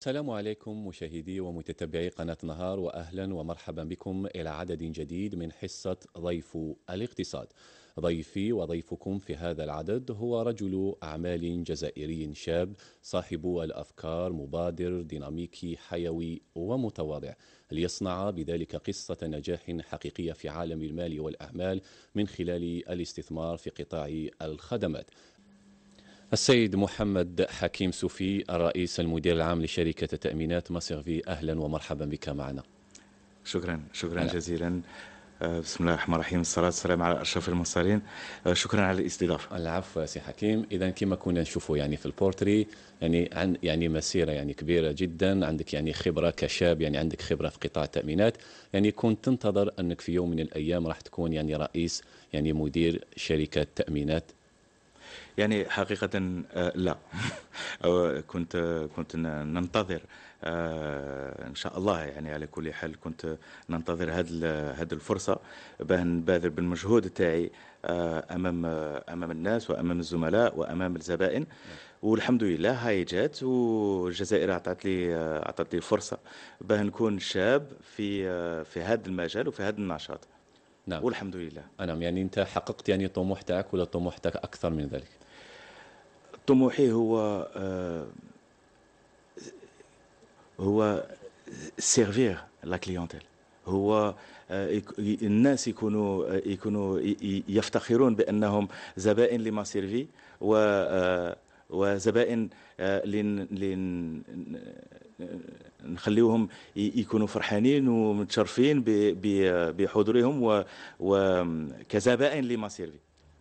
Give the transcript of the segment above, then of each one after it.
السلام عليكم مشاهدي ومتتبعي قناة نهار وأهلا ومرحبا بكم إلى عدد جديد من حصة ضيف الاقتصاد ضيفي وضيفكم في هذا العدد هو رجل أعمال جزائري شاب صاحب الأفكار مبادر ديناميكي حيوي ومتواضع ليصنع بذلك قصة نجاح حقيقية في عالم المال والأعمال من خلال الاستثمار في قطاع الخدمات السيد محمد حكيم سوفي الرئيس المدير العام لشركة تأمينات مصرفي أهلا ومرحبا بك معنا شكرا شكرا أنا. جزيلا آه، بسم الله الرحمن الرحيم الصلاة والسلام على أشرف المرسلين آه، شكرا على الاستضافة العفو سي حكيم إذا كما كنا نشوفوا يعني في البورتري يعني عن يعني مسيرة يعني كبيرة جدا عندك يعني خبرة كشاب يعني عندك خبرة في قطاع التأمينات يعني كنت تنتظر أنك في يوم من الأيام راح تكون يعني رئيس يعني مدير شركة تأمينات يعني حقيقة آه، لا كنت كنت ننتظر آه، ان شاء الله يعني على كل حال كنت ننتظر هذه هذه الفرصه باه نبادر بالمجهود تاعي آه، امام امام الناس وامام الزملاء وامام الزبائن نعم. والحمد لله هاي جات والجزائر اعطت لي اعطت لي فرصه باه نكون شاب في في هذا المجال وفي هذا النشاط نعم والحمد لله نعم يعني انت حققت يعني طموح تاعك ولا طموح تاعك اكثر من ذلك طموحي هو آه هو سيرفير لا كليونتيل هو آه، الناس يكونوا آه، يكونوا يفتخرون بانهم زبائن لما سيرفي و آه، وزبائن لن لن نخليوهم يكونوا فرحانين ومتشرفين بحضورهم وكزبائن لماسيرفي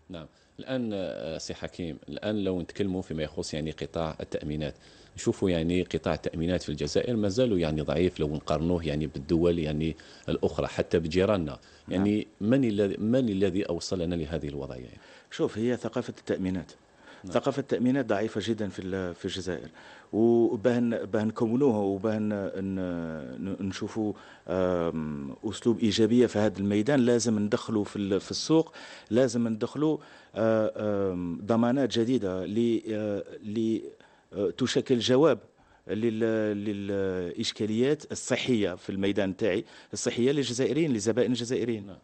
نعم الان سي حكيم الان لو نتكلموا فيما يخص يعني قطاع التامينات نشوفوا يعني قطاع التامينات في الجزائر مازالوا يعني ضعيف لو نقارنوه يعني بالدول يعني الاخرى حتى بجيراننا يعني نعم. من الذي من الذي اوصلنا لهذه الوضعيه يعني؟ شوف هي ثقافه التامينات نعم. ثقافة التأمينات ضعيفة جدا في في الجزائر وبهن باه نكونوها وبهن نشوفوا اسلوب ايجابيه في هذا الميدان لازم ندخلوا في في السوق لازم ندخلوا ضمانات جديده ل تشكل جواب للاشكاليات الصحيه في الميدان تاعي الصحيه للجزائريين للزبائن الجزائريين نعم.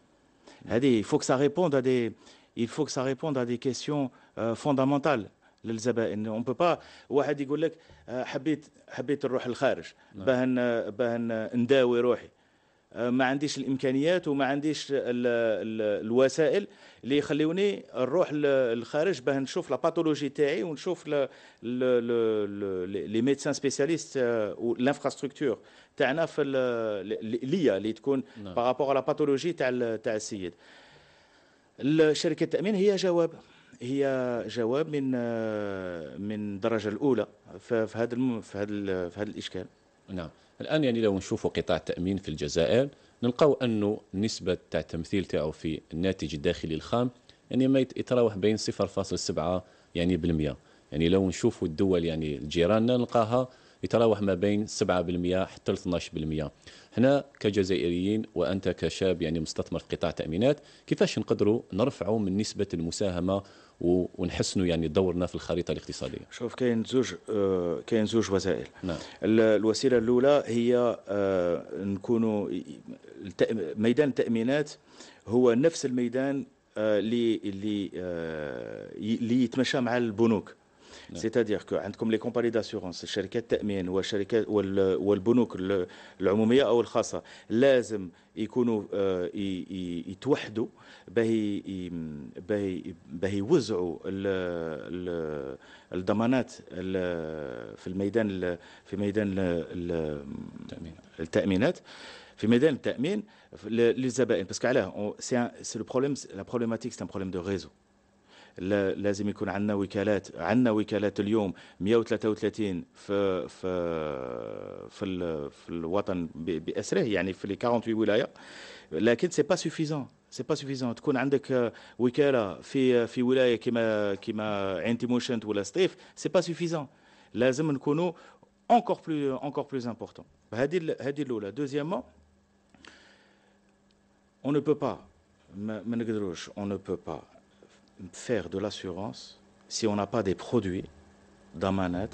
هذه فوك سا ريبوند ا دي il faut que ça réponde à des questions فوندامونتال آه، للزبائن اون بو با واحد يقول لك آه، حبيت حبيت نروح للخارج باه نعم. باه نداوي روحي آه، ما عنديش الامكانيات وما عنديش الـ الـ الوسائل اللي يخليوني نروح للخارج باه نشوف لا باثولوجي تاعي ونشوف لي ميدسان سبيسياليست والانفراستركتور تاعنا في ليا اللي تكون بارابور لا باثولوجي تاع تاع السيد شركه التامين هي جواب هي جواب من آه، من الدرجه الاولى في هذا في هذا في هذا الاشكال نعم الان يعني لو نشوفوا قطاع التامين في الجزائر نلقاو انه نسبه تاع التمثيل تاعو في الناتج الداخلي الخام يعني ما يتراوح بين 0.7 يعني بالمئة يعني لو نشوفوا الدول يعني جيراننا نلقاها يتراوح ما بين 7% حتى ل 12% هنا كجزائريين وانت كشاب يعني مستثمر في قطاع التامينات كيفاش نقدروا نرفعوا من نسبه المساهمه ونحسنوا يعني دورنا في الخريطه الاقتصاديه. شوف كاين زوج آه، كاين زوج وسائل. نعم. الوسيله الاولى هي آه، نكونوا ميدان التامينات هو نفس الميدان آه، اللي اللي اللي يتمشى مع البنوك سيتادير نعم. كو عندكم لي كومباني داسيورونس شركات التامين والشركات والبنوك العموميه او الخاصه لازم يكونوا آه، يتوحدوا باهي باهي باهي يوزعوا الضمانات في الميدان في ميدان التامينات في ميدان التامين للزبائن باسكو علاه سي لو بروبليم لا بروبليماتيك سي ان بروبليم دو ريزو لازم يكون عندنا وكالات عندنا وكالات اليوم 133 في في في, في الوطن باسره يعني في لي 48 ولايه لكن سي با سوفيزون سي با سوفيزون تكون عندك وكاله في في ولايه كما كما عين تيموشنت ولا سطيف سي با سوفيزون لازم نكونوا encore بلو encore بلو important هذه هذه الاولى دوزيامون اون ne peut pas ما نقدروش اون ne peut pas faire de l'assurance si on n'a pas des produits dans ma qui ont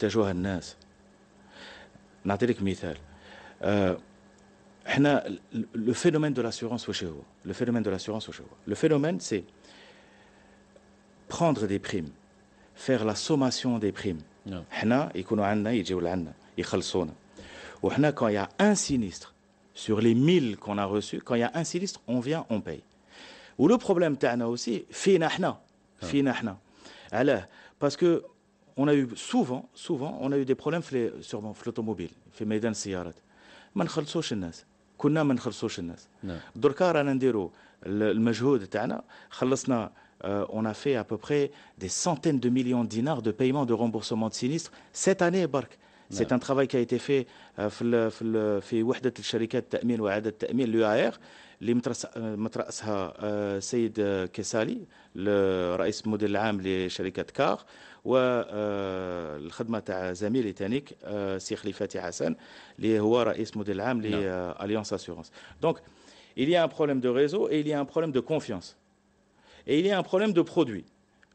besoin de nous le phénomène de l'assurance au Chéhou, le phénomène de l'assurance au Chéhou, le phénomène c'est prendre des primes, faire la sommation des primes. Quand il y a un sinistre sur les 1000 qu'on a reçus, quand il y a un sinistre, on vient, on paye le problème t'ana aussi, c'est ah. finahna. Alors, parce que on a eu souvent, souvent, on a eu des problèmes sur l'automobile, fait maiden siyarat. Man khalsouch nas, kunna man khalsouch nas. Dorka rana ndiro, le majhoud t'ana, khalasna euh, on a fait à peu près des centaines de millions de dinars de paiement de remboursement de sinistre cette année, C'est un travail qui a été fait dans euh, le, le, le, le, le, اللي مترأسها آه، سيد آه، كيسالي رئيس المدير العام لشركة كار والخدمه آه، تاع زميلي تانيك سي خليفاتي حسن اللي هو رئيس مدير العام لاليونس اسيورونس دونك il y a un problème de réseau et il y a un problème de confiance et il y a un problème de produit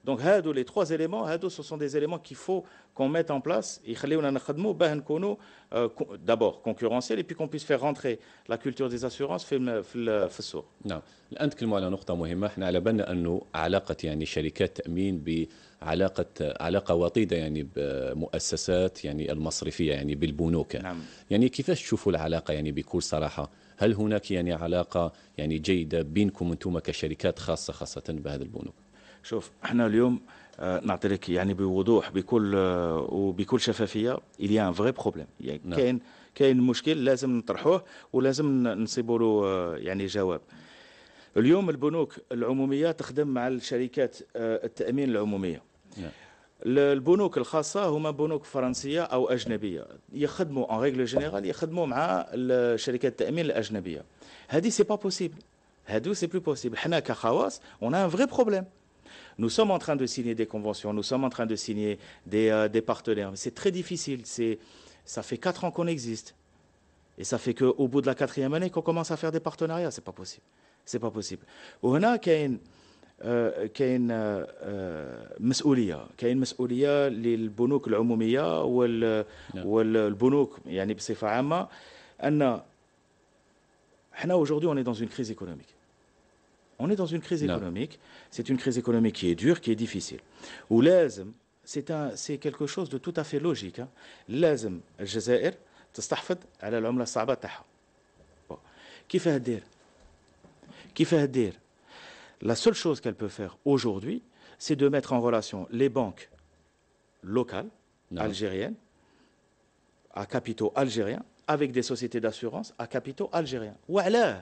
دونك هادو لي تخوا زيليمون هادو سو سون دي زيليمون كي فو كون ميت ان بلاس يخليونا نخدموا باه نكونوا دابور كونكورونسيال اي بي كون بيس فير رونتري لا كولتور في السوق نعم الان تكلموا على نقطه مهمه احنا على بالنا انه علاقه يعني شركات ب علاقة علاقة وطيدة يعني بمؤسسات يعني المصرفية يعني بالبنوك نعم. يعني كيفاش تشوفوا العلاقة يعني بكل صراحة هل هناك يعني علاقة يعني جيدة بينكم أنتم كشركات خاصة خاصة بهذه البنوك شوف احنا اليوم آه، نعطي لك يعني بوضوح بكل آه، وبكل شفافيه il y a un يعني نعم. كاين كاين مشكل لازم نطرحوه ولازم نصيبوا له آه، يعني جواب اليوم البنوك العموميه تخدم مع الشركات التامين العموميه نعم. البنوك الخاصة هما بنوك فرنسية أو أجنبية يخدموا أن ريغل جينيرال يخدموا مع الشركات التأمين الأجنبية هذه سي با بوسيبل هادو سي بلو بوسيبل حنا كخواص اون ان فغي بروبليم Nous sommes en train de signer des conventions, nous sommes en train de signer des, euh, des partenaires. C'est très difficile. Ça fait quatre ans qu'on existe. Et ça fait qu'au bout de la quatrième année qu'on commence à faire des partenariats. C'est pas possible. C'est pas possible. responsabilité كاين مسؤوليه كاين مسؤوليه للبنوك العموميه وال والبنوك يعني بصفه عامه ان حنا aujourd'hui on est dans une crise économique on est dans une crise économique. C'est une crise économique qui est dure, qui est difficile. Ou l'azm, c'est quelque chose de tout à fait logique. L'ASM, الجزائر تستحفظ على fait الصعبة تاعها. كيفاه دير؟ كيفاه dire La seule chose qu'elle peut faire aujourd'hui, c'est de mettre en relation les banques locales, algériennes, à capitaux algériens, avec des sociétés d'assurance à capitaux algériens. ou alors?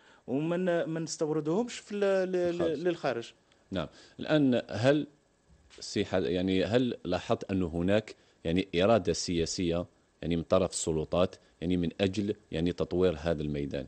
وما ما نستوردوهمش في للخارج نعم الان هل يعني هل لاحظت ان هناك يعني اراده سياسيه يعني من طرف السلطات يعني من اجل يعني تطوير هذا الميدان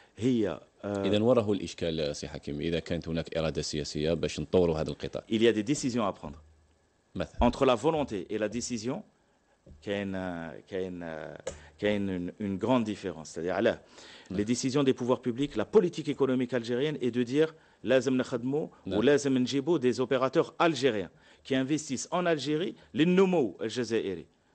il y a des décisions à prendre entre la volonté et la décision il y a une grande différence c'est-à-dire les décisions des pouvoirs publics la politique économique algérienne est de dire لازم نخدموا ولازم نجيبوا des opérateurs algériens qui investissent en Algérie للنمو الجزائري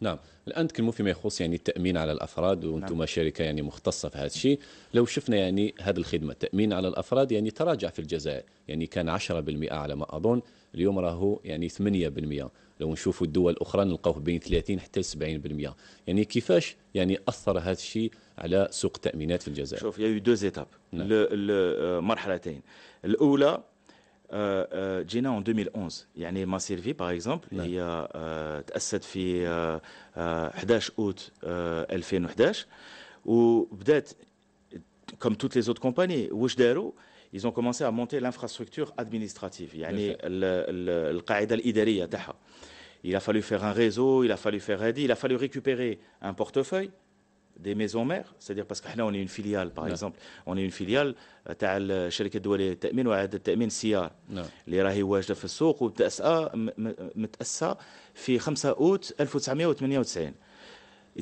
نعم الان تكلموا فيما يخص يعني التامين على الافراد وانتم نعم. شركه يعني مختصه في هذا الشيء لو شفنا يعني هذه الخدمه التامين على الافراد يعني تراجع في الجزائر يعني كان 10% على ما اظن اليوم راهو يعني 8% لو نشوفوا الدول الاخرى نلقاوه بين 30 حتى 70% يعني كيفاش يعني اثر هذا الشيء على سوق التامينات في الجزائر شوف يا دو زيتاب المرحلتين الاولى Euh, euh, Jina, en 2011 servi, par exemple, il a هي cette fille 11 août 2011 où, comme toutes les autres compagnies ils ont commencé à monter l'infrastructure administrative le il a fallu faire un réseau il a fallu faire il a fallu récupérer un portefeuille des maisons mères, c'est-à-dire parce que là on est une filiale par exemple, on est une filiale تاع الشركه الدوليه للتامين التامين سيار اللي راهي واجده في السوق متاسسه في 5 اوت 1998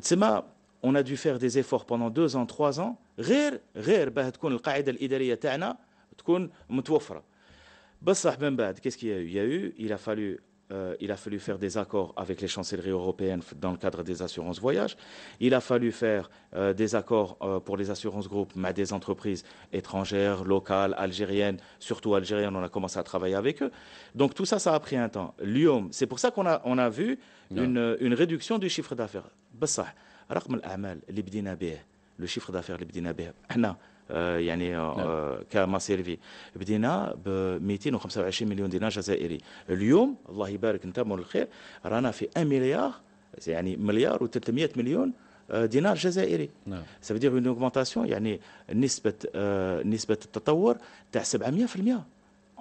تسمى on a dû faire des efforts pendant deux ans trois ans غير غير باه تكون القاعده الاداريه تاعنا تكون متوفره بصح من بعد qu'est-ce qu'il y a eu il a fallu euh, il a fallu faire des accords avec les chancelleries européennes dans le cadre des assurances voyage. Il a fallu faire euh, des accords euh, pour les assurances groupes, mais des entreprises étrangères, locales, algériennes, surtout algériennes, on a commencé à travailler avec eux. Donc tout ça, ça a pris un temps. L'UOM, c'est pour ça qu'on a, vu une, réduction du chiffre d'affaires. Le chiffre d'affaires, آه، يعني آه، نعم. آه، كمصير في بدينا ب 225 مليون دينار جزائري اليوم الله يبارك انت مول الخير رانا في 1 مليار يعني مليار و300 مليون دينار جزائري نعم سبدير اون اوغمونتاسيون يعني نسبه نسبه التطور تاع 700%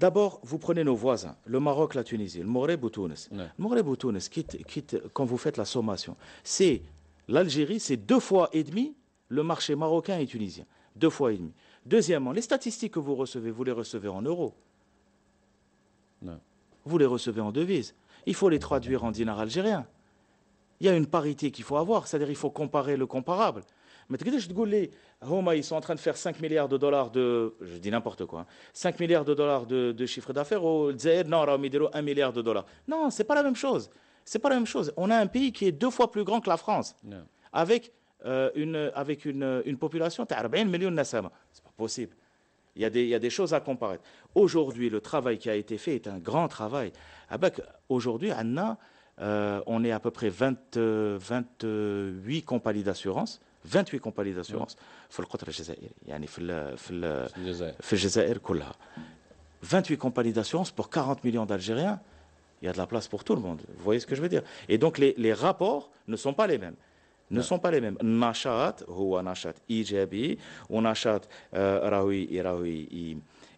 D'abord, vous prenez nos voisins, le Maroc, la Tunisie, le Maghreb ou Le quitte, quand vous faites la sommation, c'est l'Algérie, c'est deux fois et demi le marché marocain et tunisien. Deux fois et demi. Deuxièmement, les statistiques que vous recevez, vous les recevez en euros. Vous les recevez en devises. Il faut les traduire en dinars algériens. Il y a une parité qu'il faut avoir, c'est-à-dire il faut comparer le comparable. ما ils sont en train de faire 5 milliards de dollars de je dis n'importe quoi hein. milliards de dollars de, chiffre d'affaires au Zaire non 1 milliard de dollars non c'est pas la même chose c'est pas la même chose on a un pays qui est deux fois plus grand que la France avec euh, une avec une, une population de 40 millions de c'est pas possible il y, a des, il y a des choses à comparer. Aujourd'hui, le travail qui a été fait est un grand travail. Aujourd'hui, Anna, euh, on est à peu près 28 euh, compagnies d'assurance 28 28 compagnies d'assurance pour 40 millions d'Algériens, il y a de la place pour tout le monde. Vous voyez ce que je veux dire Et donc les, les rapports ne sont pas les mêmes. ne sont pas les mêmes نشاط هو نشاط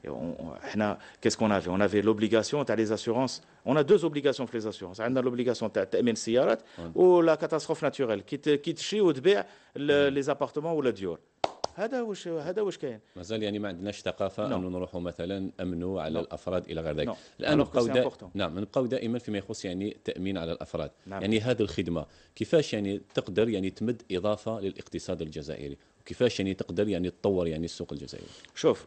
احنا كيس كون افي اون افي لوبليغاسيون تاع لي اسيورونس اون ا دوز اوبليغاسيون في لي اسيورونس عندنا لوبليغاسيون تاع تامين السيارات ولا كاتاستروف ناتوريل كي تشي وتبيع لي زابارتمون ولا ديور هذا واش هذا واش كاين مازال يعني ما عندناش ثقافه no. انه نروحوا مثلا امنوا على no. الافراد الى غير ذلك no. الان نبقاو دا... نعم نبقاو دائما فيما يخص يعني التامين على الافراد نعم. يعني هذه الخدمه كيفاش يعني تقدر يعني تمد اضافه للاقتصاد الجزائري وكيفاش يعني تقدر يعني تطور يعني السوق الجزائري شوف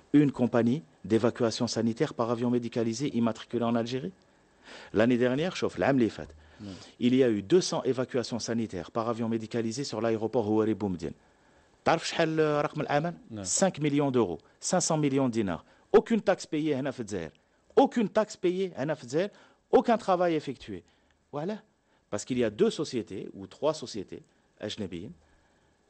une compagnie d'évacuation sanitaire par avion médicalisé immatriculée en Algérie. L'année dernière, chauffe il y a eu 200 évacuations sanitaires par avion médicalisé sur l'aéroport Houari Boumdien. 5 millions d'euros, 500 millions de dinars. Aucune taxe payée à Aucune taxe payée à Aucun travail effectué. Voilà. Parce qu'il y a deux sociétés ou trois sociétés,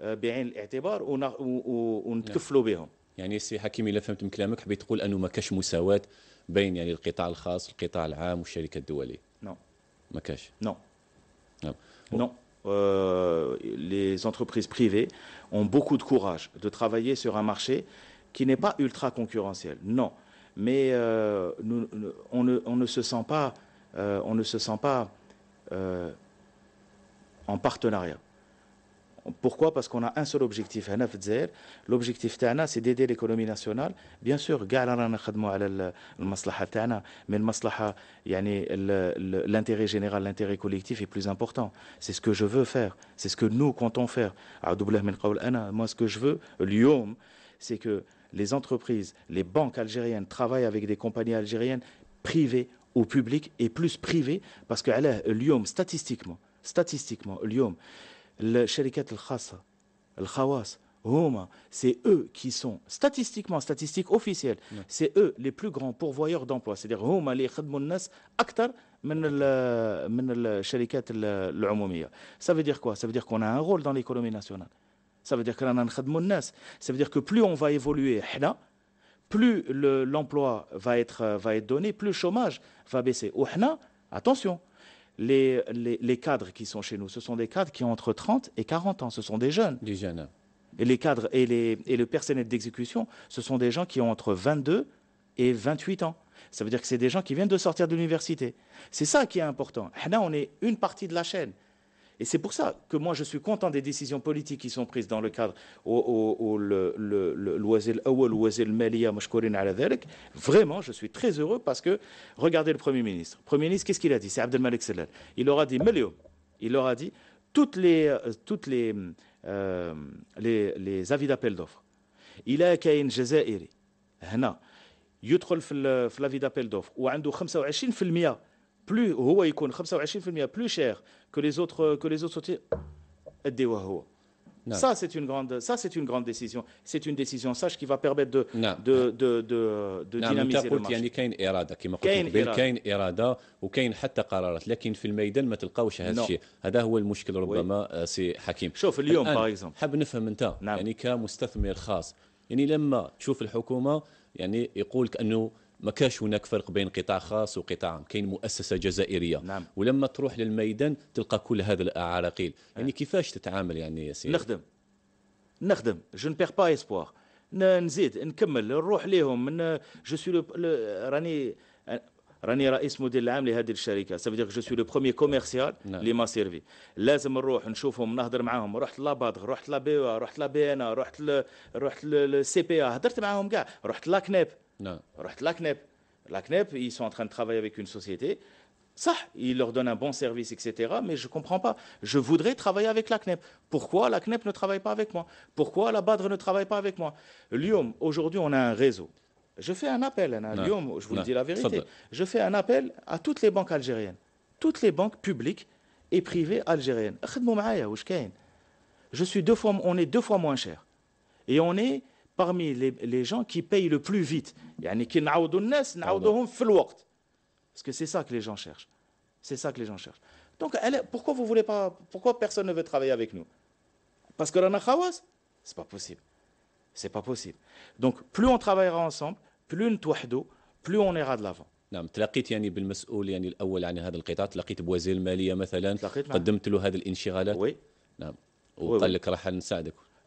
بعين الاعتبار ونتكفلوا بهم يعني سي حكيم اذا فهمت من كلامك حبيت تقول انه ما كاش مساواه بين يعني القطاع الخاص القطاع العام والشركه الدوليه نو ما كاش نو نو les entreprises privées ont beaucoup de courage de travailler sur un marché qui n'est pas ultra concurrentiel, non. Mais euh, nous, on, ne, on, ne, se sent pas, euh, on ne se sent pas euh, en partenariat. Pourquoi Parce qu'on a un seul objectif, l'objectif c'est d'aider l'économie nationale. Bien sûr, mais l'intérêt général, l'intérêt collectif est plus important. C'est ce que je veux faire, c'est ce que nous comptons faire. Moi, ce que je veux, c'est que les entreprises, les banques algériennes travaillent avec des compagnies algériennes privées ou publiques, et plus privées, parce que statistiquement, statistiquement, les الخاصه الخواص Homa, c'est eux qui sont statistiquement, statistiques officielles, c'est eux les plus grands pourvoyeurs d'emploi. C'est-à-dire les khadmounas Ça veut dire quoi Ça veut dire qu'on a un rôle dans l'économie nationale. Ça veut dire qu'on Ça veut dire que plus on va évoluer, plus l'emploi va, être, va être donné, plus le chômage va baisser. Attention, les, cadres qui sont chez nous, ce sont des cadres qui ont entre 30 et 40 ans, ce sont des jeunes. Des jeunes. Et les cadres et, le personnel d'exécution, ce sont des gens qui ont entre 22 et 28 ans. Ça veut dire que c'est des gens qui viennent de sortir de l'université. C'est ça qui est important. Là, on est une partie de la chaîne. Et c'est pour ça que moi, je suis content des décisions politiques qui sont prises dans le cadre où l'ouazil Awal, l'Ouazel Malia, Mashkourin Vraiment, je suis très heureux parce que, regardez le Premier ministre. Premier ministre, qu'est-ce qu'il a dit C'est Abdelmalek Seller. Il leur a dit, Melio, il leur a dit, toutes les, euh, toutes les, euh, les, les avis d'appel d'offres. Il a Kaïn Jazairi. هنا يدخل في l'avis d'appel d'offres a 25% بلو هو يكون 25% بلو شير كو لي زوتر كو لي زوتر اديوه هو Ça, c'est une grande, ça, c'est une grande décision. C'est une décision sage qui va permettre de, de, de, de, de نعم dynamiser قلت le marché. يعني كاين اراده كما قلت كاين إرادة. كاين اراده وكاين حتى قرارات لكن في الميدان ما تلقاوش هذا الشيء هذا هو المشكل ربما آه، سي حكيم شوف اليوم باغ اكزومبل حاب نفهم انت نعم. يعني كمستثمر خاص يعني لما تشوف الحكومه يعني يقول لك انه ما كاش هناك فرق بين قطاع خاص وقطاع عام كاين مؤسسه جزائريه نعم. ولما تروح للميدان تلقى كل هذا العراقيل يعني نعم. كيفاش تتعامل يعني يا سيدي نخدم نخدم جو نبيغ با اسبوار نزيد نكمل نروح ليهم جو سوي راني راني رئيس مدير العام لهذه الشركه سا فيدير جو سوي لو بروميي كوميرسيال اللي ما سيرفي لازم نروح نشوفهم نهضر معاهم رحت لابادغ رحت لا بي رحت بي انا رحت رحت للسي بي هضرت معاهم كاع رحت كنيب La CNEP. La CNEP, ils sont en train de travailler avec une société. Ça, ils leur donnent un bon service, etc. Mais je ne comprends pas. Je voudrais travailler avec la CNEP. Pourquoi la CNEP ne travaille pas avec moi Pourquoi la BADRE ne travaille pas avec moi Lyon, aujourd'hui, on a un réseau. Je fais un appel, à je vous dis la vérité. Je fais un appel à toutes les banques algériennes, toutes les banques publiques et privées algériennes. Je suis deux fois, on est deux fois moins cher. Et on est parmi les, les, gens qui payent le plus vite. Hum Parce que c'est ça que les gens cherchent. C'est ça que les gens cherchent. Donc, elle, pourquoi vous voulez pas, pourquoi personne ne veut travailler avec nous Parce que l'ana khawas, c'est pas possible. C'est pas possible. Donc, plus on travaillera ensemble, plus nous plus on ira de l'avant. نعم تلاقيت يعني بالمسؤول يعني الاول عن هذا القطاع تلاقيت بوزير الماليه مثلا قدمت له هذه الانشغالات وي نعم وقال لك راح نساعدك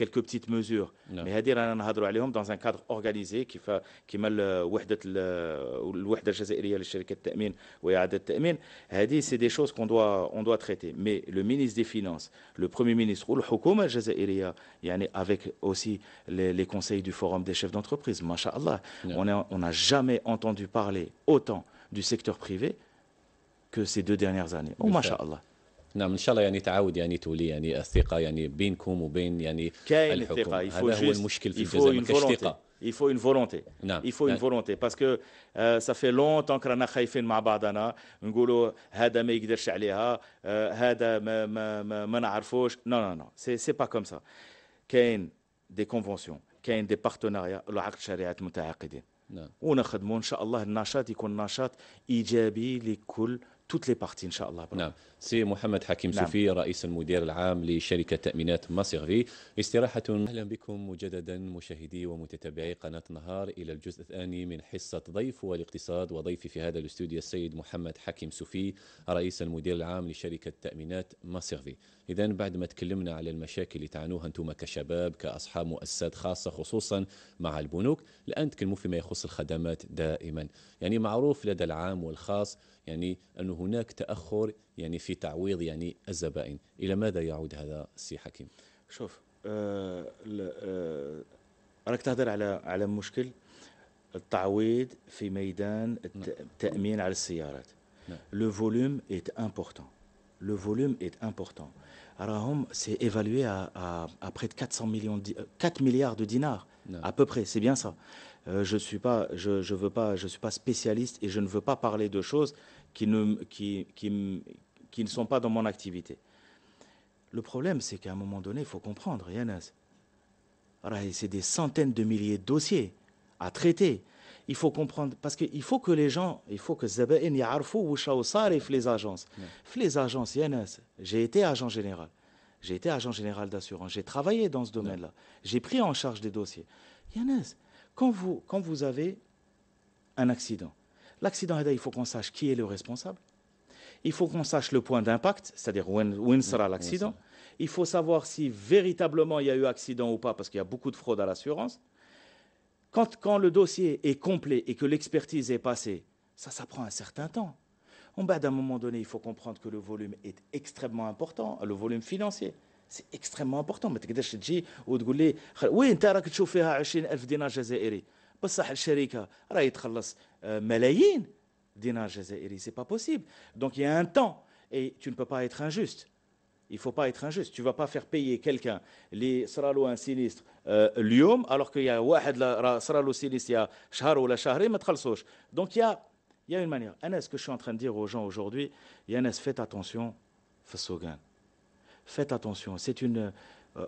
quelques petites mesures. Mais هذه a les عليهم dans un cadre organisé qui qui fait euh, euh, الوحدة الوحدة et de dit c'est des choses qu'on doit on doit traiter. Mais le ministre des Finances, le Premier ministre ou le gouvernement avec aussi les, conseils du forum des chefs d'entreprise, machallah, on a, on n'a jamais entendu parler autant du secteur privé que ces deux dernières années. Oh, machallah نعم ان شاء الله يعني تعاود يعني تولي يعني الثقه يعني بينكم وبين يعني كاين الثقه هذا هو المشكل في الجزائر ما كاش ثقه il faut une volonté Non. نعم. il faut نعم. une volonté parce que euh, ça fait longtemps que رانا خايفين مع بعضنا نقولوا هذا ما يقدرش عليها euh, هذا ما ما ما, ما نعرفوش نو نو نو سي سي با كوم سا كاين دي كونفونسيون كاين دي On العقد شريعات متعاقدين نعم. ونخدموا ان شاء الله النشاط يكون نشاط ايجابي لكل toutes les parties ان شاء الله نعم سي محمد حكيم نعم. سوفي رئيس المدير العام لشركه تامينات ماسيرفي استراحه اهلا بكم مجددا مشاهدي ومتتابعي قناه نهار الى الجزء الثاني من حصه ضيف والاقتصاد وضيفي في هذا الاستوديو السيد محمد حكيم سوفي رئيس المدير العام لشركه تامينات ماسيرفي اذا بعد ما تكلمنا على المشاكل اللي تعانوها انتم كشباب كاصحاب مؤسسات خاصه خصوصا مع البنوك الان تكلموا فيما يخص الخدمات دائما يعني معروف لدى العام والخاص يعني انه هناك volume يعني important تعويض volume الزبائن important ماذا يعود هذا حكيم شوف à près de 400 4 euh, milliards de dinars à peu près c'est bien ça euh, je suis pas je, veux pas je suis pas spécialiste et je ne veux pas parler de choses qui ne, qui, qui, qui ne sont pas dans mon activité. Le problème, c'est qu'à un moment donné, il faut comprendre, Yannas. C'est des centaines de milliers de dossiers à traiter. Il faut comprendre, parce qu'il faut que les gens, il faut que les agences. Les agences, Yannas, j'ai été agent général. J'ai été agent général d'assurance. J'ai travaillé dans ce domaine-là. J'ai pris en charge des dossiers. Yannas, quand vous, quand vous avez un accident, L'accident, il faut qu'on sache qui est le responsable. Il faut qu'on sache le point d'impact, c'est-à-dire où, sera l'accident. Il faut savoir si véritablement il y a eu accident ou pas, parce qu'il y a beaucoup de fraude à l'assurance. Quand, le dossier est complet et que l'expertise est passée, ça, ça prend un certain temps. On un d'un moment donné, il faut comprendre que le volume est extrêmement important, le volume financier. C'est extrêmement important euh, dinars jazairi. Ce n'est pas possible. Donc il y a un temps et tu ne peux pas être injuste. Il ne faut pas être injuste. Tu ne vas pas faire payer quelqu'un les saralou un sinistre euh, l'yom alors qu'il y a un saralou sinistre, il y a shahar ou la shahri, Donc il y a, il y a une manière. Anas, ce que je suis en train de dire aux gens aujourd'hui, Yannes, faites attention, Fasogan. Faites attention. C'est une. Euh,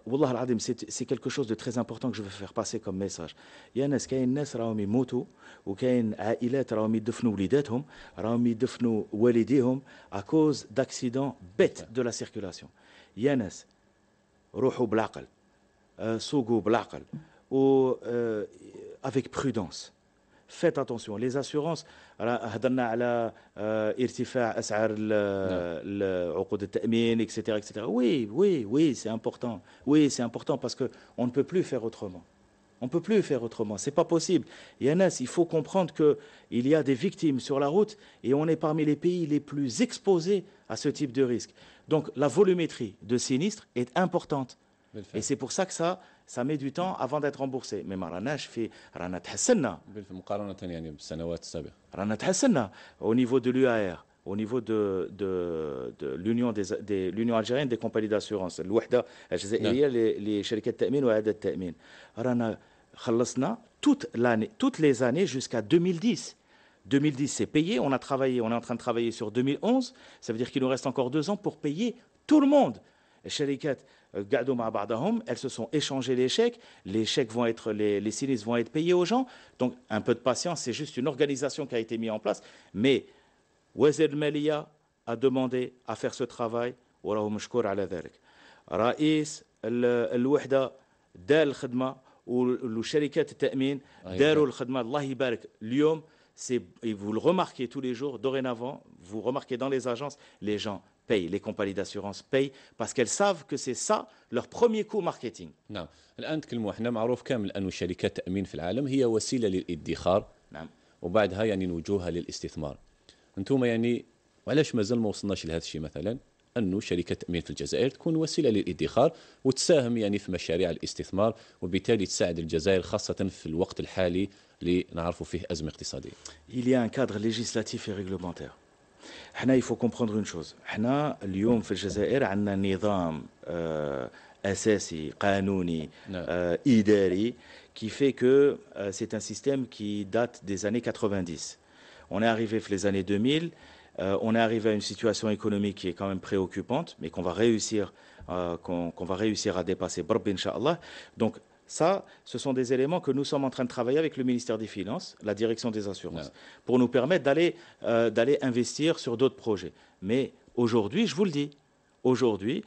c'est quelque chose de très important que je veux faire passer comme message. Il y a qui ont ou un mouton, qui ont un aîle, qui ont qui ont à cause d'accidents bêtes de la circulation. Il y en a, roule ou euh, avec prudence faites attention. Les assurances, etc., euh, euh, etc. Oui, oui, oui, c'est important. Oui, c'est important parce que on ne peut plus faire autrement. On ne peut plus faire autrement. C'est pas possible. Yannas, il faut comprendre qu'il y a des victimes sur la route et on est parmi les pays les plus exposés à ce type de risque. Donc la volumétrie de sinistres est importante. Et c'est pour ça que ça, ça met du temps avant d'être remboursé. Mais Maranash fait Rana Thassana. Rana au niveau de l'UAR. Au niveau de, de, de l'Union des, des, l'Union algérienne des compagnies d'assurance, les les de ou التأمين. de toute l'année, toutes les années jusqu'à 2010. 2010, c'est payé. On a travaillé, on est en train de travailler sur 2011. Ça veut dire qu'il nous reste encore deux ans pour payer tout le monde. Les euh, elles se sont échangées les chèques, les chèques vont être, les, les vont être payés aux gens. Donc un peu de patience, c'est juste une organisation qui a été mise en place. Mais Wazir Melia a demandé à faire ce travail. ala رئيس et vous le remarquez tous les jours dorénavant vous remarquez dans les agences les gens payent, les compagnies d'assurance payent parce qu'elles savent que c'est ça leur premier coût marketing. نعم الآن تكلموا احنا معروف كامل أن شركات التأمين في العالم هي وسيلة للادخار نعم وبعدها يعني نوجوها للاستثمار انتم يعني وعلاش مازال ما وصلناش لهذا الشيء مثلا انه شركه التامين في الجزائر تكون وسيله للادخار وتساهم يعني في مشاريع الاستثمار وبالتالي تساعد الجزائر خاصه في الوقت الحالي اللي نعرفوا فيه ازمه اقتصاديه. Il y a un cadre législatif et réglementaire. il faut comprendre une chose euh, un نظام euh, qui fait que euh, c'est un système qui date des années 90 on est arrivé dans les années 2000 on est arrivé à une situation économique qui est quand même préoccupante, mais qu'on va réussir, qu'on va réussir à dépasser. Donc, ça, ce sont des éléments que nous sommes en train de travailler avec le ministère des Finances, la direction des assurances, pour nous permettre euh, d'aller investir sur d'autres projets. Mais aujourd'hui, je vous le dis, aujourd'hui,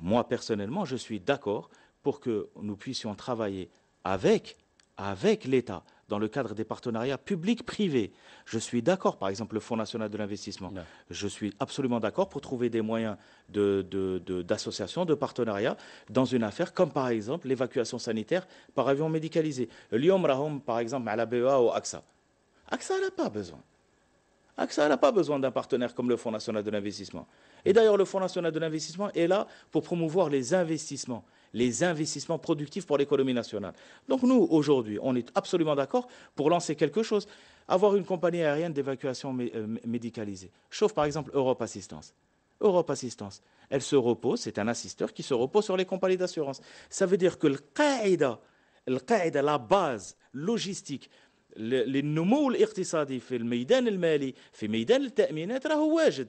moi personnellement, je suis d'accord pour que nous puissions travailler avec, avec l'État, dans le cadre des partenariats publics-privés. Je suis d'accord, par exemple, le Fonds national de l'investissement. Je suis absolument d'accord pour trouver des moyens d'association, de, partenariat, partenariats dans une affaire, comme par exemple l'évacuation sanitaire par avion médicalisé. Lyon Rahom, par exemple, à la BEA ou AXA. AXA n'a pas besoin. AXA n'a pas besoin d'un partenaire comme le Fonds national de l'investissement. Et d'ailleurs, le Fonds national de l'investissement est là pour promouvoir les investissements les investissements productifs pour l'économie nationale. Donc nous, aujourd'hui, on est absolument d'accord pour lancer quelque chose. Avoir une compagnie aérienne d'évacuation euh, médicalisée. Chauffe par exemple Europe Assistance. Europe Assistance, elle se repose, c'est un assisteur qui se repose sur les compagnies d'assurance. Ça veut dire que le qaïda, la base logistique للنمو le le Mali, المالي le ميدان le راهو واجد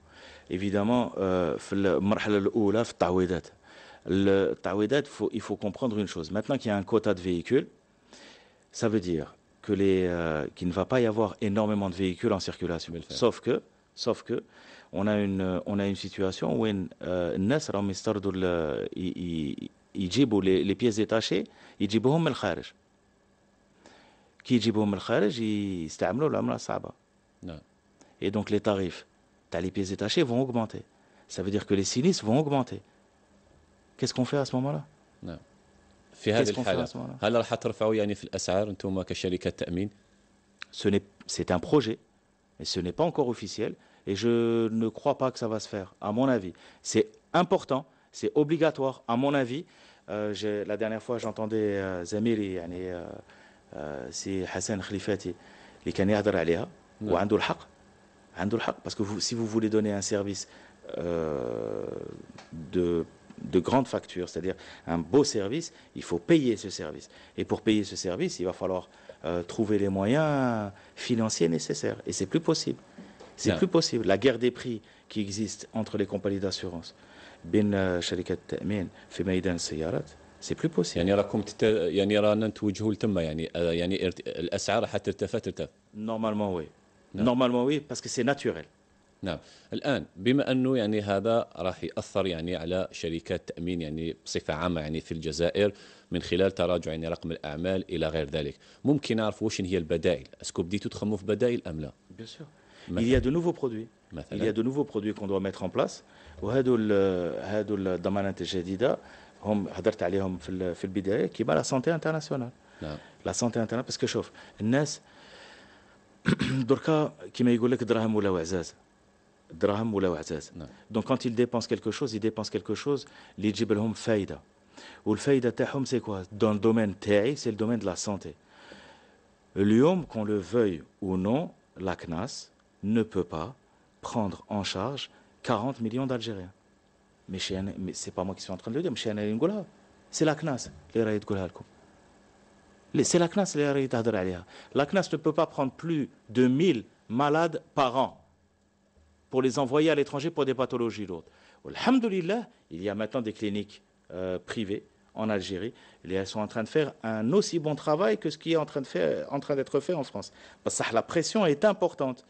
évidemment euh, في المرحله الاولى Le التعويضات faut, il faut comprendre une chose maintenant qu'il y a un quota de véhicules ça veut dire que les euh, qu'il ne va pas y avoir énormément de véhicules en circulation sauf que sauf que on a une on a une situation où gens euh, راهم ils يجيبوا les pièces détachées ils يجيبوهم من الخارج كي يجيبوهم من الخارج يستعملوا العمله الصعبه et donc les tarifs les pièces détachées, vont augmenter. Ça veut dire que les sinistres vont augmenter. Qu'est-ce qu'on fait à ce moment-là Ce C'est un projet Mais ce n'est pas encore officiel et je ne crois pas que ça va se faire, à mon avis. C'est important, c'est obligatoire, à mon avis. Euh, la dernière fois, j'entendais euh, Zamiri, euh, Hassan Khalifati, les qui a كان parce que si vous voulez donner un service euh, de, grande facture, c'est-à-dire un beau service, il faut payer ce service. Et pour payer ce service, il va falloir euh, trouver les moyens financiers nécessaires. Et c'est plus possible. C'est plus possible. La guerre des prix qui existe entre les compagnies d'assurance, euh, c'est plus possible. Normalement oui. نعم. نورمالمون وي باسكو سي ناتوريل نعم الان بما انه يعني هذا راح ياثر يعني على شركات التامين يعني بصفه عامه يعني في الجزائر من خلال تراجع يعني رقم الاعمال الى غير ذلك ممكن نعرف واش هي البدائل اسكو بديتوا تخمو في بدائل ام لا بيان سور il y a de nouveaux produits مثلا. il y a de nouveaux produits qu'on doit mettre en place وهذو هذو الضمانات الجديده هم هضرت عليهم في في البدايه كيما لا سونتي انترناسيونال نعم لا سونتي انترناسيونال باسكو شوف الناس Donc quand il dépense quelque chose, il dépense quelque chose. L'idée behom faida. le hum, c'est quoi? Dans le domaine c'est le domaine de la santé. Le qu'on le veuille ou non, la CNAS ne peut pas prendre en charge 40 millions d'Algériens. Mais c'est pas moi qui suis en train de le dire. c'est la C'est la CNAS. C'est la CNAS qui La CNAS ne peut pas prendre plus de 1000 malades par an pour les envoyer à l'étranger pour des pathologies lourdes. Alhamdulillah, il y a maintenant des cliniques euh, privées en Algérie. Et elles sont en train de faire un aussi bon travail que ce qui est en train, en d'être fait en France. Parce que la pression est importante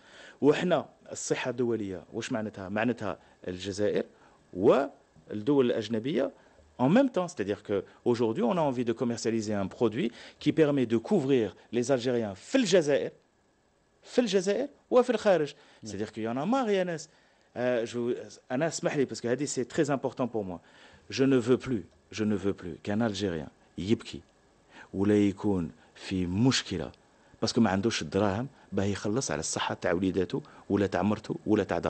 en même temps. C'est-à-dire qu'aujourd'hui, on a envie de commercialiser un produit qui permet de couvrir les Algériens fil Jazair, fil ou fil Kharij. C'est-à-dire qu'il y en a marre, euh, Anas. je, Anas, Mahli, parce que c'est très important pour moi. Je ne veux plus, je ne veux plus qu'un Algérien, yibki, ou la fi mouchkila, parce que ma andouch draham, bah, il khalas à la saha ta ou la ta ou la ta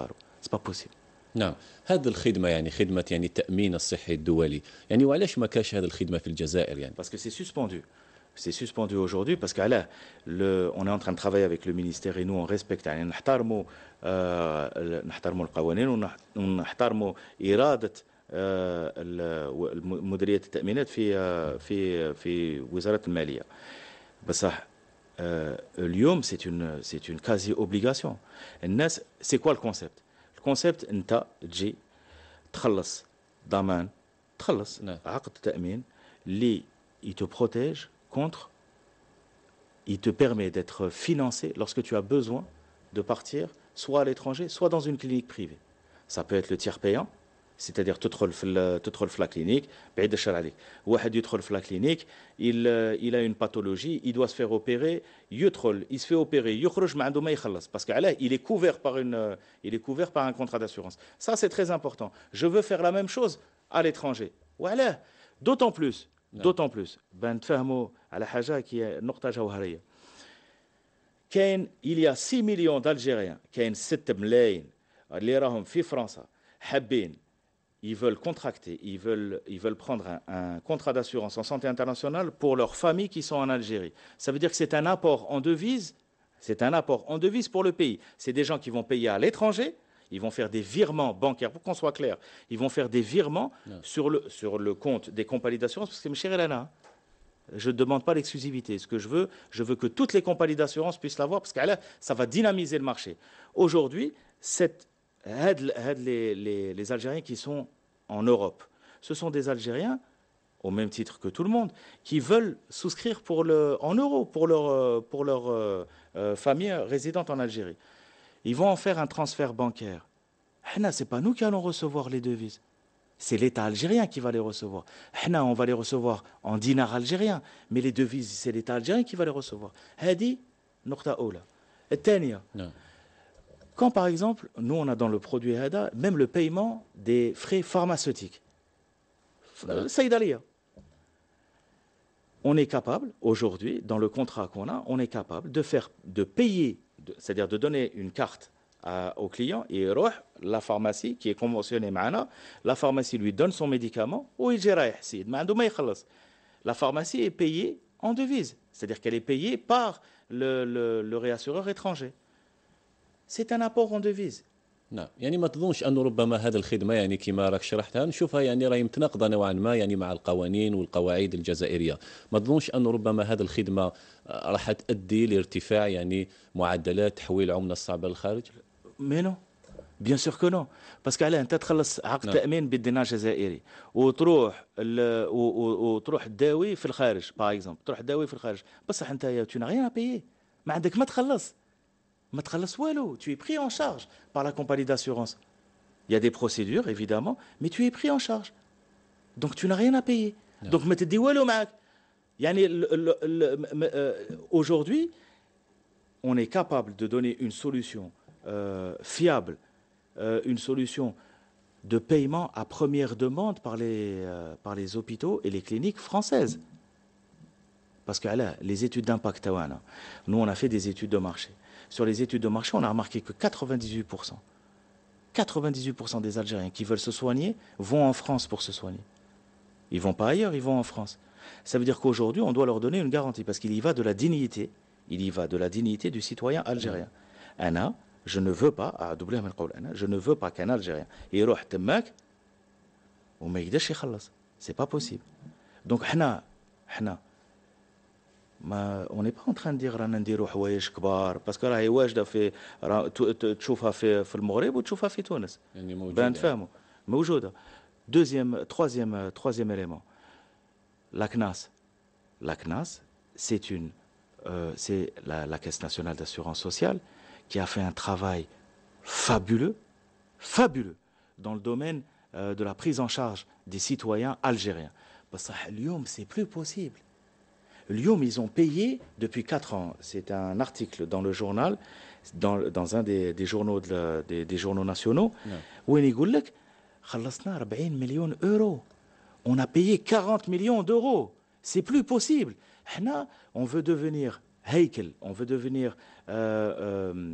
C'est pas possible. نعم هذه الخدمه يعني خدمه يعني التامين الصحي الدولي يعني وعلاش ما كاش هذه الخدمه في الجزائر يعني باسكو سي سوسبوندو c'est suspendu aujourd'hui parce que là, le, on est en train de travailler avec le ministère et nous on respecte يعني نحترموا آه, نحترموا القوانين ونحترموا إرادة آه, مديرية التأمينات de la آه، في في وزارة المالية بصح آه، اليوم سي اون سي اون كازي اوبليغاسيون الناس سي كوا الكونسيبت concept انت تجي تخلص ضمان تخلص نعم. عقد تامين اللي te protège contre, il te permet d'être financé lorsque tu as besoin de partir soit à l'étranger, soit dans une clinique privée. Ça peut être le tiers payant, c'est-à-dire تدخل في تدخل في لا كلينيك بعيد الشر عليك واحد يدخل في لا كلينيك il euh, il a une pathologie il doit se faire opérer يدخل il se fait opérer يخرج ما عنده ما يخلص parce que علاه il est couvert par une euh, il est couvert par un contrat d'assurance ça c'est très important je veux faire la même chose à l'étranger وعلاه d'autant plus d'autant plus ben نتفاهموا على حاجه كي نقطه جوهريه كاين il y a 6 millions d'algériens كاين 7 ملايين اللي راهم في فرنسا حابين ils veulent contracter, ils veulent, ils veulent prendre un, contrat d'assurance en santé internationale pour leurs familles qui sont en Algérie. Ça veut dire que c'est un apport en devise, c'est un apport en devise pour le pays. C'est des gens qui vont payer à l'étranger, ils vont faire des virements bancaires, pour qu'on soit clair, ils vont faire des virements sur le, sur le compte des compagnies d'assurance, parce que M. Elana, je ne demande pas l'exclusivité. Ce que je veux, je veux que toutes les compagnies d'assurance puissent l'avoir, parce que ça va dynamiser le marché. Aujourd'hui, cette aide, les, Algériens qui sont en Europe. Ce sont des Algériens, au même titre que tout le monde, qui veulent souscrire pour le, en euros pour leur, euh, pour leur euh, euh, famille résidente en Algérie. Ils vont en faire un transfert bancaire. ce c'est pas nous qui allons recevoir les devises. C'est l'État algérien qui va les recevoir. na on va les recevoir en dinar algérien. mais les devises, c'est l'État algérien qui va les recevoir. Hadi, les quand, par exemple, nous, on a dans le produit ADA même le paiement des frais pharmaceutiques. Euh, Saïd Alia. Hein. On est capable, aujourd'hui, dans le contrat qu'on a, on est capable de, faire, de payer, c'est-à-dire de donner une carte au client et la pharmacie qui est conventionnée la pharmacie lui donne son médicament ou il La pharmacie est payée en devise, c'est-à-dire qu'elle est payée par le réassureur étranger. سي ان ابور اون ديفيز نعم يعني ما تظنش انه ربما هذه الخدمه يعني كما راك شرحتها نشوفها يعني راهي متناقضه نوعا ما يعني مع القوانين والقواعد الجزائريه ما تظنش انه ربما هذه الخدمه راح تؤدي لارتفاع يعني معدلات تحويل العمله الصعبه للخارج مي نو بيان سور كو نو باسكو علاه انت تخلص عقد نعم. تامين بالدينار الجزائري وتروح وتروح تداوي في الخارج باغ اكزومبل تروح تداوي في الخارج بصح انت تو ريان بيي ما عندك ما تخلص Tu es pris en charge par la compagnie d'assurance. Il y a des procédures, évidemment, mais tu es pris en charge. Donc tu n'as rien à payer. Donc Non. Donc, euh, aujourd'hui, on est capable de donner une solution euh, fiable, euh, une solution de paiement à première demande par les, par les hôpitaux et les cliniques françaises. Parce que les études d'impact, nous, on a fait des études de marché sur les études de marché, on a remarqué que 98%, 98% des Algériens qui veulent se soigner vont en France pour se soigner. Ils vont pas ailleurs, ils vont en France. Ça veut dire qu'aujourd'hui, on doit leur donner une garantie parce qu'il y va de la dignité, il y va de la dignité du citoyen algérien. Anna, je ne veux pas, à je ne veux pas qu'un Algérien Et n'est C'est pas possible. Donc, Anna, on n'est pas en train de dire parce que ben, Deuxième, troisième, élément, la CNAS. La CNAS, c'est euh, la, nationale d'assurance sociale qui a fait un travail fabuleux, fabuleux, dans le domaine euh, de la prise en charge des citoyens algériens. Parce que c'est plus possible. Lyoum, ils ont payé depuis 4 ans. C'est un article dans le journal, dans, un des, journaux, de des, journaux nationaux, où il dit millions d'euros. On a payé 40 millions d'euros. C'est plus possible. On veut devenir Heikel, on veut devenir euh, euh,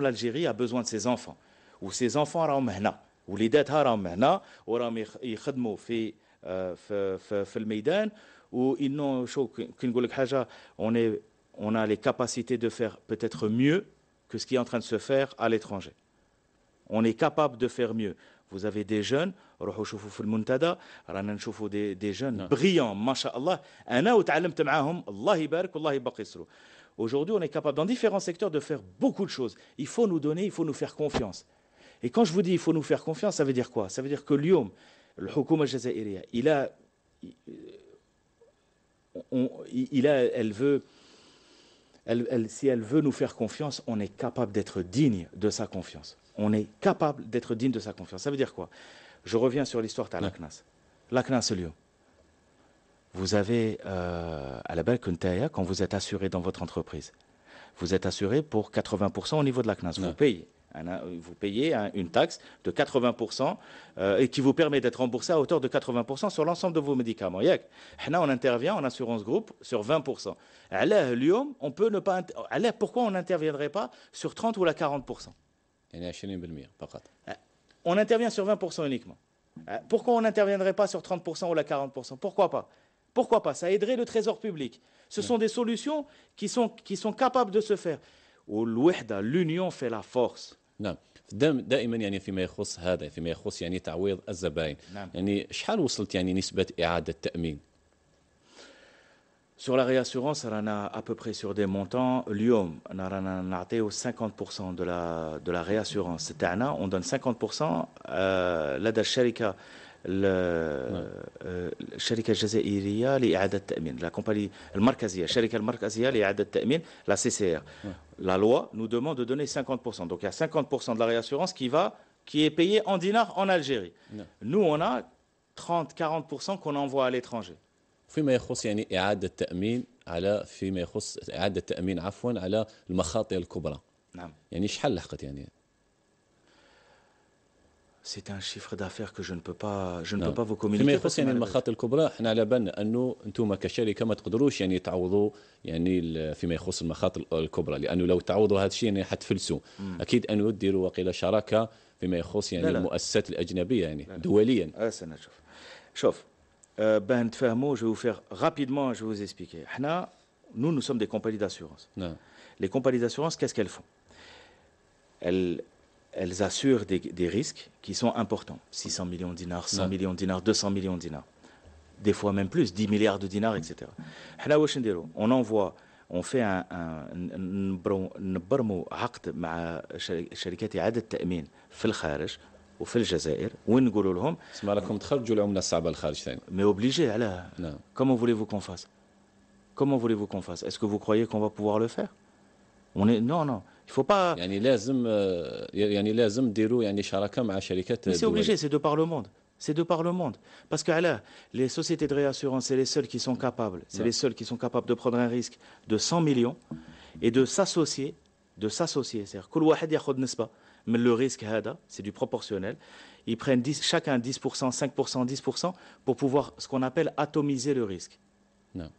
l'algérie a besoin de ses enfants ou ses enfants راهم هنا وليداتها هنا يخدموا في في on a les capacités de faire peut-être mieux que ce qui est en train de se faire à l'étranger. On est capable de faire mieux. Vous avez des jeunes, jeunes brillants, Aujourd'hui, on est capable, dans différents secteurs, de faire beaucoup de choses. Il faut nous donner, il faut nous faire confiance. Et quand je vous dis il faut nous faire confiance, ça veut dire quoi Ça veut dire que l'IOM, le Hukuma il a, il a, elle veut, elle, elle, si elle veut nous faire confiance, on est capable d'être digne de sa confiance. On est capable d'être digne de sa confiance. Ça veut dire quoi Je reviens sur l'histoire de la CNAS. La CNAS, l'IOM vous avez euh, à la belle quand vous êtes assuré dans votre entreprise. Vous êtes assuré pour 80% au niveau de la CNAS. Vous payez. Hein, hein, une taxe de 80% euh, et qui vous permet d'être remboursé à hauteur de 80% sur l'ensemble de vos médicaments. Là, on intervient en assurance groupe sur 20%. Alors, on peut ne pas. pourquoi on n'interviendrait pas sur 30 ou la 40% ah, On intervient sur 20% uniquement. Ah, pourquoi on n'interviendrait pas sur 30% ou la 40% Pourquoi pas pourquoi pas Ça aiderait le trésor public. Ce sont des solutions qui sont, qui sont capables de se faire. l'union fait la force. Sur la réassurance, on a à peu près sur des montants, l'IOM, on a 50% de la, de la réassurance. On donne 50% à euh, l'aide à نعم. آه، الشركه الجزائريه لاعاده التامين لا كومباني المركزيه الشركه المركزيه لاعاده التامين لا سي سي ار لا لوا نو demande دو دوني 50% donc il y a 50% de la réassurance qui va qui est payée en dinars en Algérie non. نعم. nous on a 30 40% qu'on envoie à l'étranger فيما يخص يعني اعاده التامين على فيما يخص اعاده التامين عفوا على المخاطر الكبرى نعم يعني شحال لحقت يعني C'est un chiffre d'affaires que je ne peux pas je ne نعم. peux pas vous communiquer. في يخص يعني المخاطر الكبرى احنا على بالنا انه انتم كشركه ما تقدروش يعني تعوضوا يعني فيما يخص المخاطر الكبرى لانه لو تعوضوا هذا الشيء يعني حتفلسوا اكيد انه ديروا وقيله شراكه فيما يخص يعني لا لا. المؤسسات الاجنبيه يعني لا لا. دوليا. سنشوف. شوف باه نتفاهموا جو فيغ رابيدمون جو فوز اكسبيكي احنا نو نو سوم دي كومباني داسيورونس. نعم. لي كومباني داسيورونس كاس كيل فون؟ elles assurent des, risques qui sont importants. 600 millions de dinars, 100 millions de dinars, 200 millions de dinars. Des fois même plus, 10 milliards de dinars, etc. Mm-hmm. On envoie, on fait un. On fait un. On fait un. On fait un. On fait الجزائر On fait un. On fait un. On fait un. On fait un. Mais obligé, là. Comment voulez-vous qu'on fasse Comment voulez-vous qu'on fasse Est-ce que vous croyez qu'on va pouvoir le faire on est, Non, non. Il faut pas. C'est obligé, c'est de par le monde. C'est de par le monde. Parce que les sociétés de réassurance, c'est les seules qui sont capables. C'est les seules qui sont capables de prendre un risque de 100 millions et de s'associer, de s'associer. C'est-à-dire que le mais le risque c'est du proportionnel. Ils prennent chacun 10%, 5%, 10% pour pouvoir ce qu'on appelle atomiser le risque.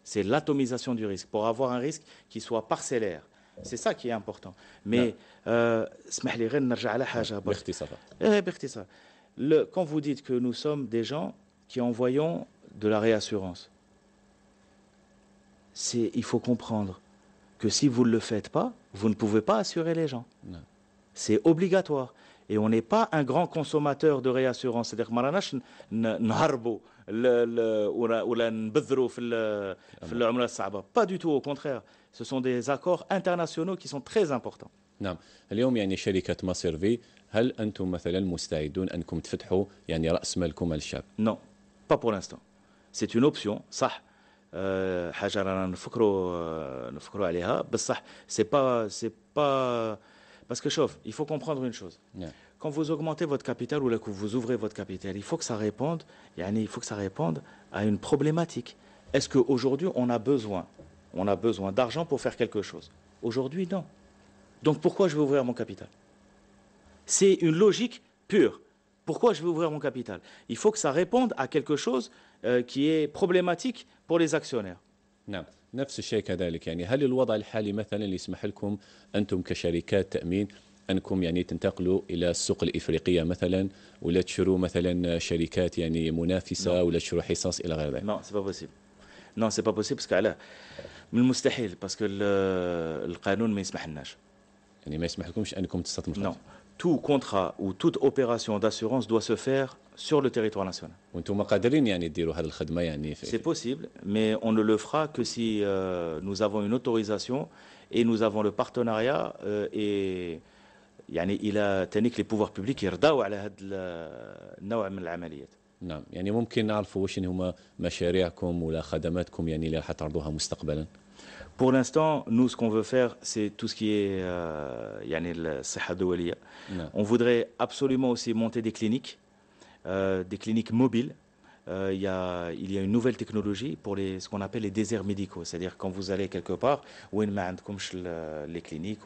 C'est l'atomisation du risque, pour avoir un risque qui soit parcellaire, c'est ça qui est important. Mais, euh, eh, quand vous dites que nous sommes des gens qui envoyons de la réassurance, c'est il faut comprendre que si vous ne le faites pas, vous ne pouvez pas assurer les gens. C'est obligatoire. Et on n'est pas un grand consommateur de réassurance. C'est-à-dire que ou la Pas du tout, au contraire. Ce sont des accords internationaux qui sont très importants. Non, pas pour l'instant. C'est une option, صح. Euh, حاجة رانا نفكروا نفكروا عليها بصح il faut comprendre une chose. quand vous augmentez votre capital ou là que vous ouvrez votre capital, il faut que ça réponde, il faut que ça réponde à une problématique. Est-ce qu'aujourd'hui, on a besoin on a besoin d'argent pour faire quelque chose. Aujourd'hui, non. Donc pourquoi je vais ouvrir mon capital C'est une logique pure. Pourquoi je vais ouvrir mon capital Il faut que ça réponde à quelque chose euh, qui est problématique pour les actionnaires. Non. نفس الشيء كذلك يعني هل الوضع الحالي مثلا يسمح لكم انتم كشركات انكم يعني تنتقلوا الى السوق الافريقيه مثلا ولا مثلا شركات يعني ولا حصص الى غير Non, c'est pas possible. Non, c'est pas possible parce que là, c'est impossible parce que le le code ne me permet pas. Ça ne me permet pas. Non. Tout contrat ou toute opération d'assurance doit se faire sur le territoire national. Vous êtes en mesure de dire que cette prestation est possible, mais on ne le fera que si nous avons une autorisation et nous avons le partenariat et il a tant que les pouvoirs publics irda ou à la hauteur de la nature pour l'instant, nous, ce qu'on veut faire, c'est tout ce qui est euh, yani On voudrait absolument aussi monter des cliniques, euh, des cliniques mobiles. Euh, il, y a, une nouvelle technologie pour ce qu'on appelle les déserts médicaux. C'est-à-dire quand vous allez quelque part, où les cliniques,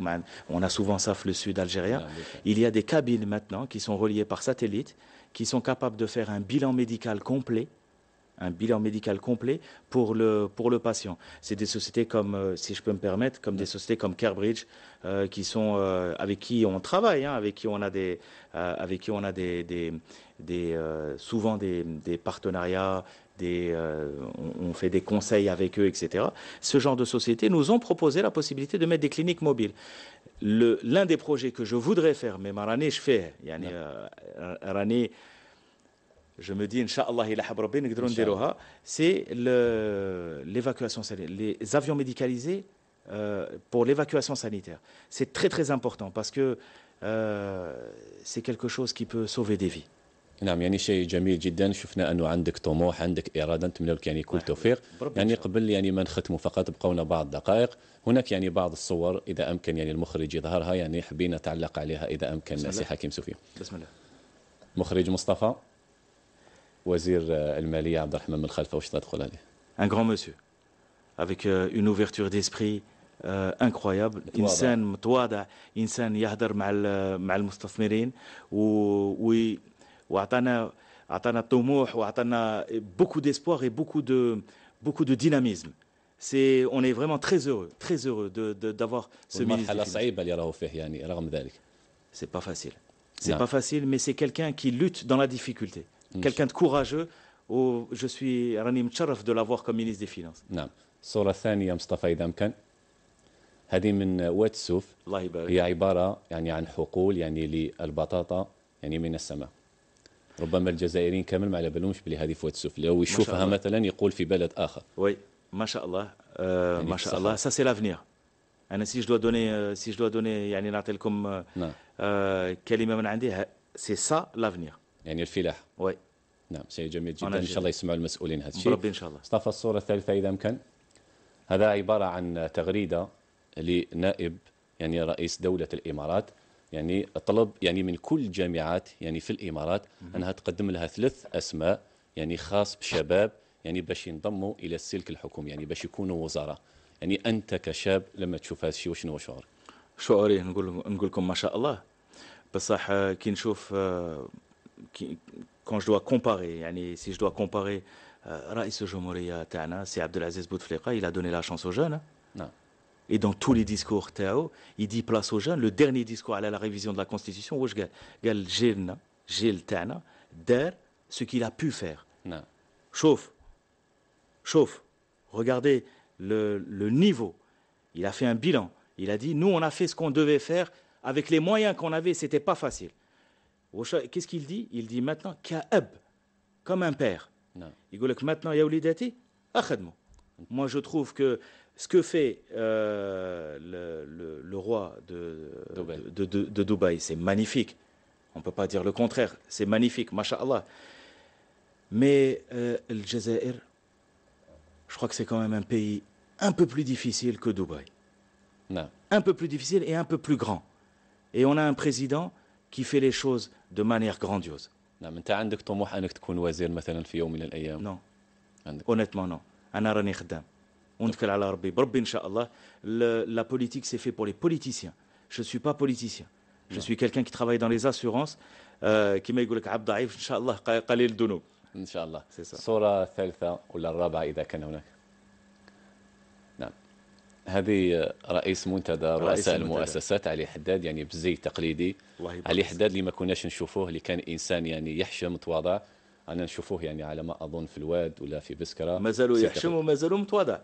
on a souvent ça le sud algérien, il y a des cabines maintenant qui sont reliées par satellite qui sont capables de faire un bilan médical complet un bilan médical complet pour le, pour le patient. C'est des sociétés comme, euh, si je peux me permettre, comme des sociétés comme Carebridge, euh, qui sont, euh, avec qui on travaille, hein, avec qui on a des, avec qui on a des, souvent des, partenariats, euh, on fait des conseils avec eux, etc. Ce genre de société nous ont proposé la possibilité de mettre des cliniques mobiles. L'un des projets que je voudrais faire, mais Marané, je fais. Yani, euh, je me dis, Inch'Allah, Inch'Allah. c'est l'évacuation sanitaire. Les avions médicalisés euh, pour l'évacuation sanitaire. C'est très très important parce que c'est quelque chose qui peut sauver des vies. نعم يعني شيء جميل جدا شفنا انه عندك طموح عندك اراده نتمنى لك يعني كل نعم. توفيق يعني قبل يعني ما نختموا فقط بقونا بعض دقائق هناك يعني بعض الصور اذا امكن يعني المخرج يظهرها يعني حبينا نتعلق عليها اذا امكن سي حكيم سوفي بسم الله مخرج مصطفى وزير الماليه عبد الرحمن من خلفه واش تقول عليه ان غران مسيو avec euh, une ouverture d'esprit انكرويابل euh, انسان متواضع انسان يهدر مع مع المستثمرين و, و... واعطانا اعطانا طموح واعطانا beaucoup d'espoir et beaucoup de beaucoup de dynamisme c'est on est vraiment très heureux très heureux de de, d'avoir ce مرحله صعيبه اللي راهو فيه يعني رغم ذلك c'est pas facile c'est pas facile mais c'est quelqu'un qui lutte dans la difficulté mm. quelqu'un de courageux Oh, je suis Ranim متشرف de l'avoir comme ministre des finances نعم الصوره الثانيه مصطفى اذا امكن هذه من واتسوف الله يبارك هي عباره يعني عن حقول يعني للبطاطا يعني من السماء ربما الجزائريين كامل ما على بالهمش بلي هذه فوت سفلى ويشوفها مثلا يقول في بلد اخر وي ما شاء الله آه يعني ما شاء الله سا سي لافنيغ انا سي جو دوني سي جو دوني يعني نعطي لكم آه، نعم. آه كلمه من عندي سي سا لافنيغ يعني الفلاح وي نعم شيء جميل جدا ان شاء الله يسمعوا المسؤولين هذا الشيء بربي ان شاء الله اصطفى الصوره الثالثه اذا امكن هذا عباره عن تغريده لنائب يعني رئيس دوله الامارات يعني طلب يعني من كل الجامعات يعني في الامارات انها تقدم لها ثلاث اسماء يعني خاص بشباب يعني باش ينضموا الى السلك الحكومي يعني باش يكونوا وزراء يعني انت كشاب لما تشوف هذا الشيء وشنو شعورك؟ شعوري نقول نقول لكم ما شاء الله بصح آه، كي نشوف كون جو كومباري يعني سي جو كومباري رئيس الجمهوريه تاعنا سي عبد العزيز بوتفليقه الى دوني لا شونس جون نعم et dans tous les discours théo il dit place aux jeunes. Le dernier discours à la révision de la Constitution, où je ce qu'il a pu faire. Chauffe, chauffe. Regardez le, niveau. Il a fait un bilan. Il a dit nous, on a fait ce qu'on devait faire avec les moyens qu'on avait. C'était pas facile. Qu'est-ce qu'il dit Il dit maintenant comme un père. Il dit maintenant, Yaoulidati, Akhadmo. Moi, je trouve que ce que fait euh, le, roi de, Dubaï. c'est magnifique. On ne peut pas dire le contraire. C'est magnifique, masha'Allah. Mais euh, le je crois que c'est quand même un pays un peu plus difficile que Dubaï. Un peu plus difficile et un peu plus grand. Et on a un président qui fait les choses de manière grandiose. Non. honnêtement non. ونتكل على ربي بربي ان شاء الله لا بوليتيك سي في بور لي بوليتيسيان جو سوي با بوليتيسيان جو سوي كيلكان كي ترافاي دون لي اسيورونس كيما يقول لك عبد ضعيف ان شاء الله قليل الذنوب ان شاء الله الصوره الثالثه ولا الرابعه اذا كان هناك نعم هذه رئيس منتدى رؤساء المؤسسات علي حداد يعني بزي تقليدي علي حداد اللي ما كناش نشوفوه اللي كان انسان يعني يحشم متواضع انا نشوفوه يعني على ما اظن في الواد ولا في بسكره مازالوا يحشم ومازالوا متواضع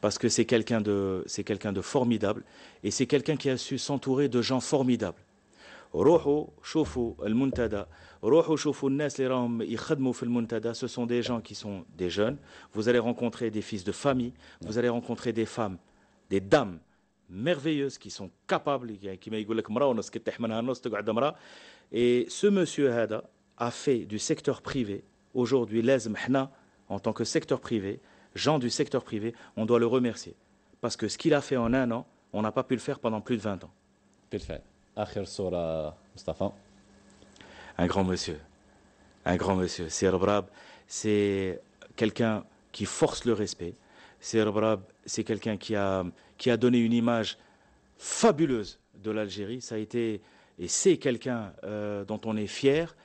parce que c'est quelqu'un de, c'est quelqu'un de formidable et c'est quelqu'un qui a su s'entourer de gens formidables. Muntada. ce sont des gens qui sont des jeunes vous allez rencontrer des fils de famille vous allez rencontrer des femmes des dames merveilleuses qui sont capables et ce monsieur Hada a fait du secteur privé Aujourd'hui, M'hna, en tant que secteur privé, gens du secteur privé, on doit le remercier. Parce que ce qu'il a fait en un an, on n'a pas pu le faire pendant plus de 20 ans. Un grand monsieur. Un grand monsieur. C'est c'est quelqu'un qui force le respect. C'est c'est quelqu'un qui a, qui a donné une image fabuleuse de l'Algérie. Ça a été, et c'est quelqu'un euh, dont on est fier.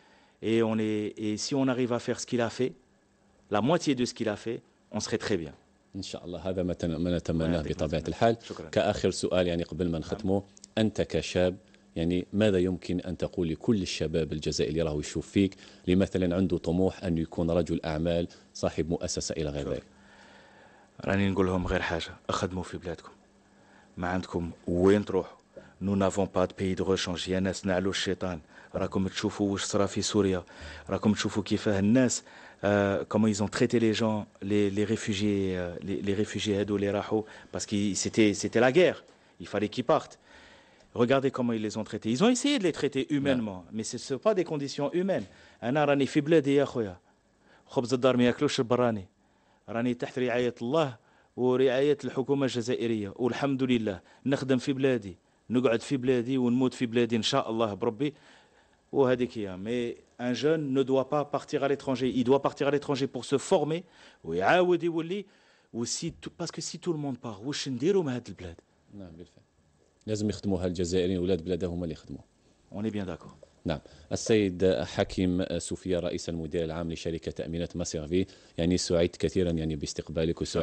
et, on est, et si on arrive à faire ce qu'il a fait, la moitié de ce qu'il a fait, on serait très bien. ان شاء الله هذا ما نتمناه بطبيعه الحال شكرا. كاخر سؤال يعني قبل ما نختمه انت كشاب يعني ماذا يمكن ان تقول لكل الشباب الجزائري راهو يشوف فيك لمثلا عنده طموح انه يكون رجل اعمال صاحب مؤسسه الى غير ذلك راني نقول لهم غير حاجه اخدموا في بلادكم ما عندكم وين تروحوا nous n'avons pas de pays de rechange Yannès n'a نعلو الشيطان راكم تشوفوا واش صرا في Rakom راكم qui fait الناس euh, comment ils ont traité les gens, les, les réfugiés, euh, les, les, réfugiés Edo, les Raho, parce que c'était, c'était la guerre. Il fallait qu'ils partent. Regardez comment ils les ont traités. Ils ont essayé de les traiter humainement, mais ce ne sont pas des conditions humaines. أنا راني في de يا خويا خبز الدار ما ياكلوش البراني راني تحت رعاية الله ورعاية الحكومة الجزائرية والحمد لله نخدم في بلادي نقعد في بلادي ونموت في بلادي ان شاء الله بربي وهذيك هي مي ان جون نو دوا با بارتير على ليترونجي اي دوا بارتير على ليترونجي بور سو فورمي ويعاود يولي وسي باسكو سي تو الموند بار واش نديروا مع هذه البلاد نعم بالفعل لازم يخدموها الجزائريين ولاد بلادهم هما اللي يخدموها اوني بيان داكور نعم السيد حكيم سوفيا رئيس المدير العام لشركة تأمينات ماسيرفي يعني سعدت كثيرا يعني باستقبالك وسعيد